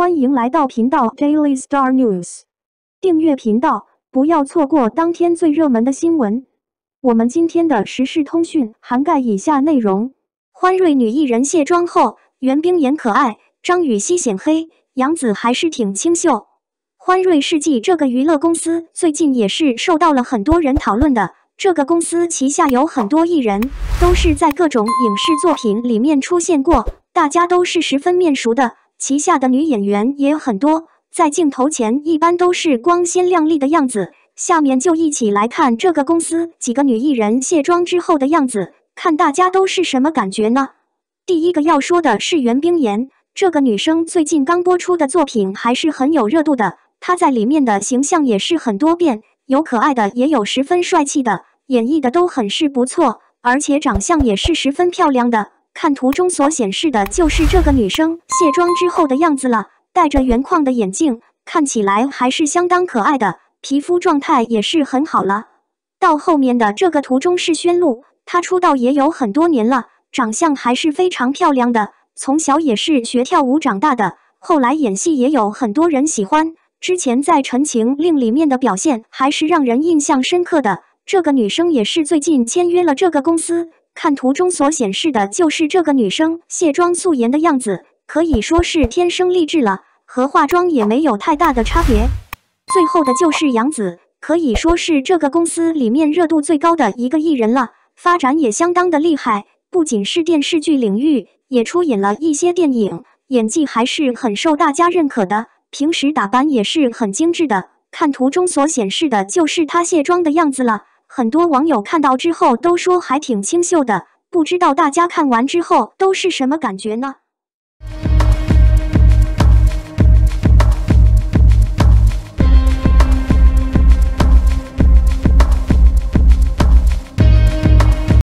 欢迎来到频道 Daily Star News，订阅频道，不要错过当天最热门的新闻。我们今天的时事通讯涵盖以下内容：欢瑞女艺人卸妆后，袁冰妍可爱，张予曦显黑，杨紫还是挺清秀。欢瑞世纪这个娱乐公司最近也是受到了很多人讨论的，这个公司旗下有很多艺人，都是在各种影视作品里面出现过，大家都是十分面熟的。旗下的女演员也有很多，在镜头前一般都是光鲜亮丽的样子。下面就一起来看这个公司几个女艺人卸妆之后的样子，看大家都是什么感觉呢？第一个要说的是袁冰妍，这个女生最近刚播出的作品还是很有热度的，她在里面的形象也是很多变，有可爱的，也有十分帅气的，演绎的都很是不错，而且长相也是十分漂亮的。看图中所显示的，就是这个女生卸妆之后的样子了。戴着圆框的眼镜，看起来还是相当可爱的，皮肤状态也是很好了。到后面的这个图中是宣璐，她出道也有很多年了，长相还是非常漂亮的。从小也是学跳舞长大的，后来演戏也有很多人喜欢。之前在《陈情令》里面的表现还是让人印象深刻的。这个女生也是最近签约了这个公司。看图中所显示的，就是这个女生卸妆素颜的样子，可以说是天生丽质了，和化妆也没有太大的差别。最后的就是杨紫，可以说是这个公司里面热度最高的一个艺人了，发展也相当的厉害。不仅是电视剧领域，也出演了一些电影，演技还是很受大家认可的。平时打扮也是很精致的。看图中所显示的，就是她卸妆的样子了。很多网友看到之后都说还挺清秀的，不知道大家看完之后都是什么感觉呢？